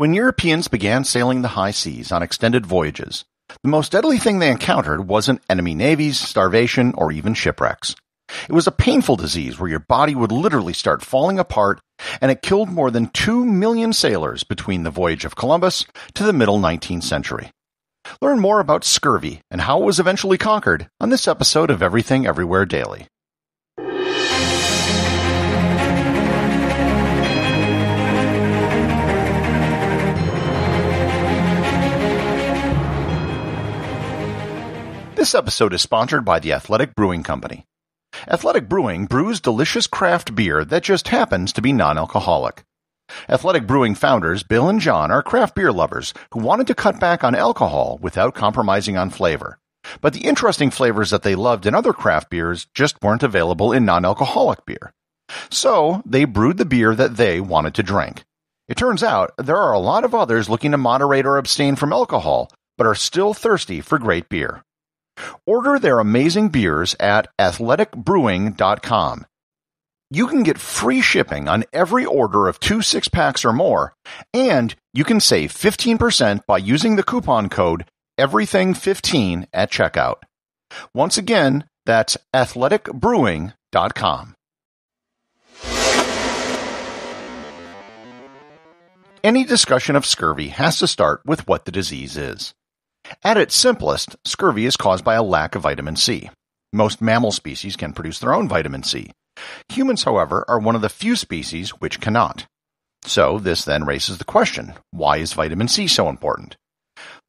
When Europeans began sailing the high seas on extended voyages, the most deadly thing they encountered wasn't enemy navies, starvation, or even shipwrecks. It was a painful disease where your body would literally start falling apart, and it killed more than 2 million sailors between the voyage of Columbus to the middle 19th century. Learn more about scurvy and how it was eventually conquered on this episode of Everything Everywhere Daily. This episode is sponsored by the Athletic Brewing Company. Athletic Brewing brews delicious craft beer that just happens to be non alcoholic. Athletic Brewing founders Bill and John are craft beer lovers who wanted to cut back on alcohol without compromising on flavor. But the interesting flavors that they loved in other craft beers just weren't available in non alcoholic beer. So they brewed the beer that they wanted to drink. It turns out there are a lot of others looking to moderate or abstain from alcohol, but are still thirsty for great beer. Order their amazing beers at athleticbrewing.com. You can get free shipping on every order of two six packs or more, and you can save 15% by using the coupon code everything15 at checkout. Once again, that's athleticbrewing.com. Any discussion of scurvy has to start with what the disease is. At its simplest, scurvy is caused by a lack of vitamin C. Most mammal species can produce their own vitamin C. Humans, however, are one of the few species which cannot. So, this then raises the question why is vitamin C so important?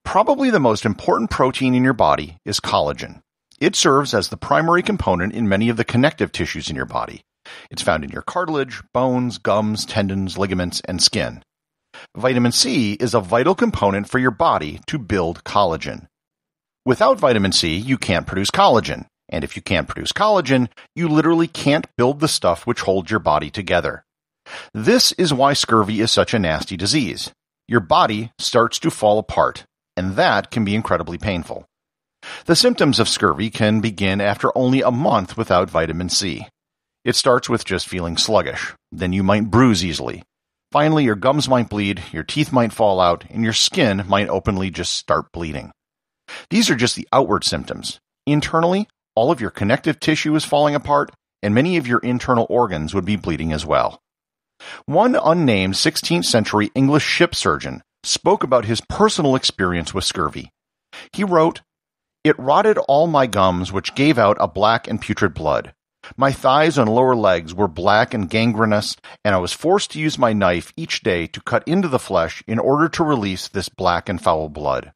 Probably the most important protein in your body is collagen. It serves as the primary component in many of the connective tissues in your body. It's found in your cartilage, bones, gums, tendons, ligaments, and skin. Vitamin C is a vital component for your body to build collagen. Without vitamin C, you can't produce collagen. And if you can't produce collagen, you literally can't build the stuff which holds your body together. This is why scurvy is such a nasty disease. Your body starts to fall apart, and that can be incredibly painful. The symptoms of scurvy can begin after only a month without vitamin C. It starts with just feeling sluggish. Then you might bruise easily. Finally, your gums might bleed, your teeth might fall out, and your skin might openly just start bleeding. These are just the outward symptoms. Internally, all of your connective tissue is falling apart, and many of your internal organs would be bleeding as well. One unnamed 16th century English ship surgeon spoke about his personal experience with scurvy. He wrote, It rotted all my gums, which gave out a black and putrid blood. My thighs and lower legs were black and gangrenous, and I was forced to use my knife each day to cut into the flesh in order to release this black and foul blood.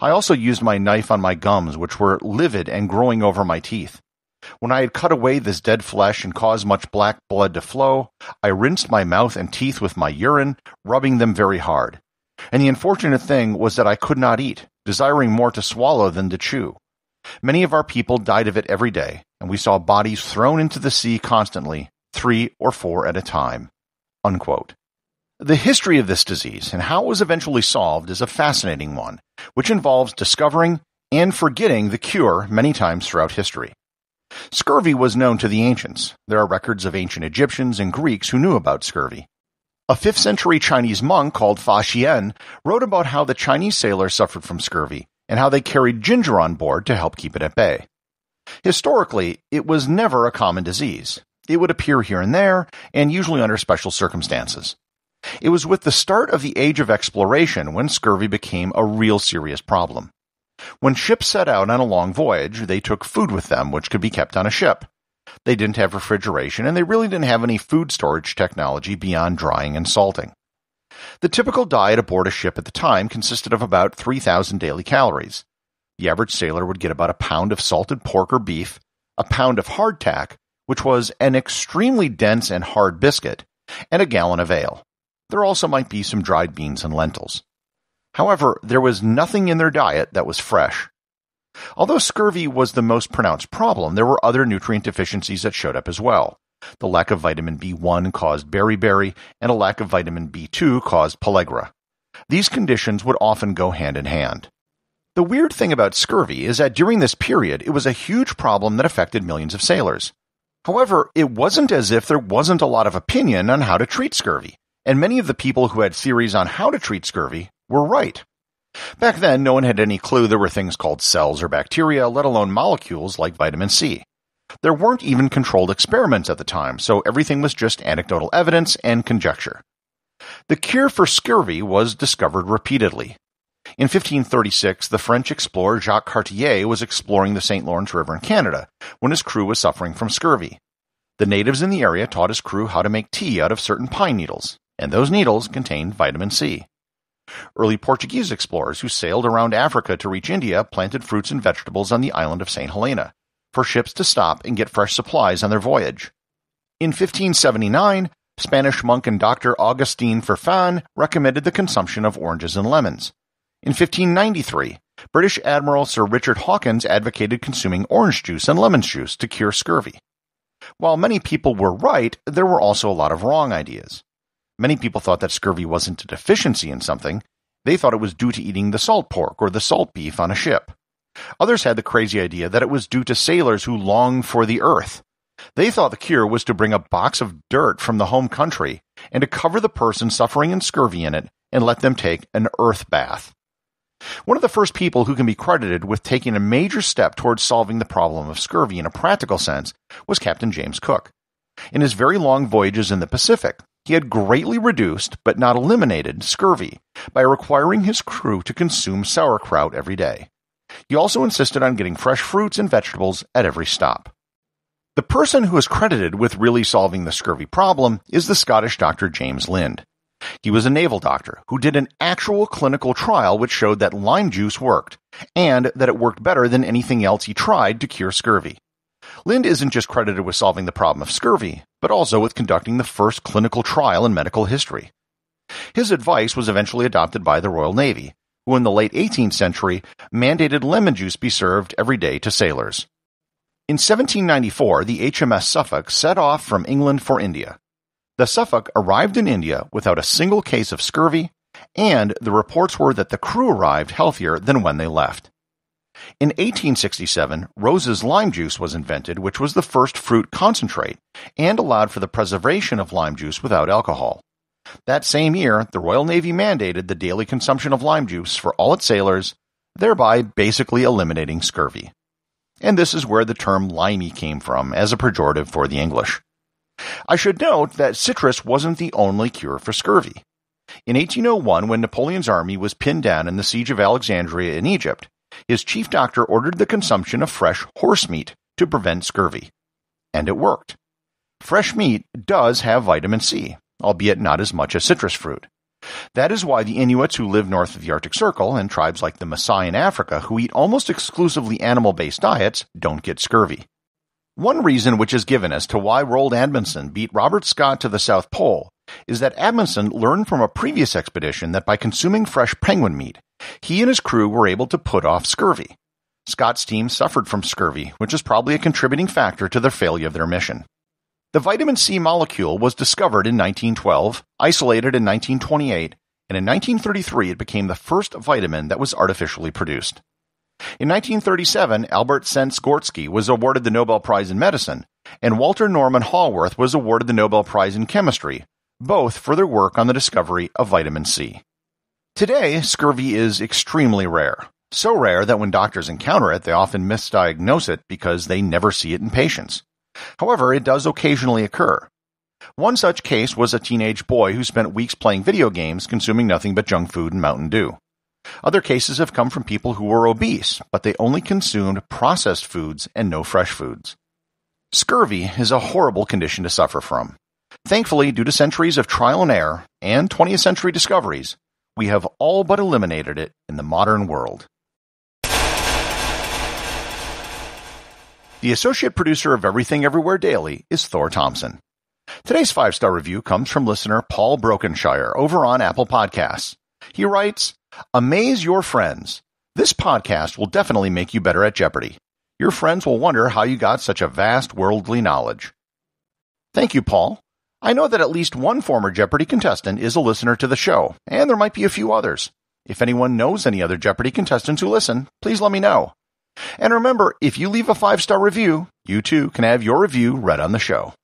I also used my knife on my gums, which were livid and growing over my teeth. When I had cut away this dead flesh and caused much black blood to flow, I rinsed my mouth and teeth with my urine, rubbing them very hard. And the unfortunate thing was that I could not eat, desiring more to swallow than to chew. Many of our people died of it every day, and we saw bodies thrown into the sea constantly, three or four at a time. Unquote. The history of this disease and how it was eventually solved is a fascinating one, which involves discovering and forgetting the cure many times throughout history. Scurvy was known to the ancients. There are records of ancient Egyptians and Greeks who knew about scurvy. A 5th century Chinese monk called Fa Xian wrote about how the Chinese sailors suffered from scurvy and how they carried ginger on board to help keep it at bay. Historically, it was never a common disease. It would appear here and there, and usually under special circumstances. It was with the start of the Age of Exploration when scurvy became a real serious problem. When ships set out on a long voyage, they took food with them, which could be kept on a ship. They didn't have refrigeration, and they really didn't have any food storage technology beyond drying and salting. The typical diet aboard a ship at the time consisted of about 3,000 daily calories. The average sailor would get about a pound of salted pork or beef, a pound of hardtack, which was an extremely dense and hard biscuit, and a gallon of ale. There also might be some dried beans and lentils. However, there was nothing in their diet that was fresh. Although scurvy was the most pronounced problem, there were other nutrient deficiencies that showed up as well. The lack of vitamin B1 caused beriberi, and a lack of vitamin B2 caused pellagra. These conditions would often go hand in hand. The weird thing about scurvy is that during this period, it was a huge problem that affected millions of sailors. However, it wasn't as if there wasn't a lot of opinion on how to treat scurvy, and many of the people who had theories on how to treat scurvy were right. Back then, no one had any clue there were things called cells or bacteria, let alone molecules like vitamin C. There weren't even controlled experiments at the time, so everything was just anecdotal evidence and conjecture. The cure for scurvy was discovered repeatedly, in 1536, the French explorer Jacques Cartier was exploring the St. Lawrence River in Canada when his crew was suffering from scurvy. The natives in the area taught his crew how to make tea out of certain pine needles, and those needles contained vitamin C. Early Portuguese explorers who sailed around Africa to reach India planted fruits and vegetables on the island of St. Helena for ships to stop and get fresh supplies on their voyage. In 1579, Spanish monk and doctor Augustine Ferfan recommended the consumption of oranges and lemons. In 1593, British Admiral Sir Richard Hawkins advocated consuming orange juice and lemon juice to cure scurvy. While many people were right, there were also a lot of wrong ideas. Many people thought that scurvy wasn't a deficiency in something, they thought it was due to eating the salt pork or the salt beef on a ship. Others had the crazy idea that it was due to sailors who longed for the earth. They thought the cure was to bring a box of dirt from the home country and to cover the person suffering in scurvy in it and let them take an earth bath. One of the first people who can be credited with taking a major step towards solving the problem of scurvy in a practical sense was Captain James Cook. In his very long voyages in the Pacific, he had greatly reduced, but not eliminated, scurvy by requiring his crew to consume sauerkraut every day. He also insisted on getting fresh fruits and vegetables at every stop. The person who is credited with really solving the scurvy problem is the Scottish doctor James Lind. He was a naval doctor who did an actual clinical trial which showed that lime juice worked, and that it worked better than anything else he tried to cure scurvy. Lind isn't just credited with solving the problem of scurvy, but also with conducting the first clinical trial in medical history. His advice was eventually adopted by the Royal Navy, who in the late 18th century mandated lemon juice be served every day to sailors. In 1794, the HMS Suffolk set off from England for India. The Suffolk arrived in India without a single case of scurvy, and the reports were that the crew arrived healthier than when they left. In 1867, Rose's lime juice was invented, which was the first fruit concentrate and allowed for the preservation of lime juice without alcohol. That same year, the Royal Navy mandated the daily consumption of lime juice for all its sailors, thereby basically eliminating scurvy. And this is where the term limey came from as a pejorative for the English. I should note that citrus wasn't the only cure for scurvy. In 1801, when Napoleon's army was pinned down in the siege of Alexandria in Egypt, his chief doctor ordered the consumption of fresh horse meat to prevent scurvy. And it worked. Fresh meat does have vitamin C, albeit not as much as citrus fruit. That is why the Inuits who live north of the Arctic Circle and tribes like the Maasai in Africa who eat almost exclusively animal based diets don't get scurvy. One reason which is given as to why Roald Amundsen beat Robert Scott to the South Pole is that Amundsen learned from a previous expedition that by consuming fresh penguin meat, he and his crew were able to put off scurvy. Scott's team suffered from scurvy, which is probably a contributing factor to the failure of their mission. The vitamin C molecule was discovered in 1912, isolated in 1928, and in 1933 it became the first vitamin that was artificially produced. In 1937, Albert Senskorsky was awarded the Nobel Prize in Medicine, and Walter Norman Haworth was awarded the Nobel Prize in Chemistry, both for their work on the discovery of vitamin C. Today, scurvy is extremely rare, so rare that when doctors encounter it, they often misdiagnose it because they never see it in patients. However, it does occasionally occur. One such case was a teenage boy who spent weeks playing video games, consuming nothing but junk food and Mountain Dew. Other cases have come from people who were obese, but they only consumed processed foods and no fresh foods. Scurvy is a horrible condition to suffer from. Thankfully, due to centuries of trial and error and 20th century discoveries, we have all but eliminated it in the modern world. The associate producer of Everything Everywhere Daily is Thor Thompson. Today's five star review comes from listener Paul Brokenshire over on Apple Podcasts. He writes, Amaze your friends. This podcast will definitely make you better at Jeopardy. Your friends will wonder how you got such a vast worldly knowledge. Thank you, Paul. I know that at least one former Jeopardy contestant is a listener to the show, and there might be a few others. If anyone knows any other Jeopardy contestants who listen, please let me know. And remember, if you leave a five star review, you too can have your review read on the show.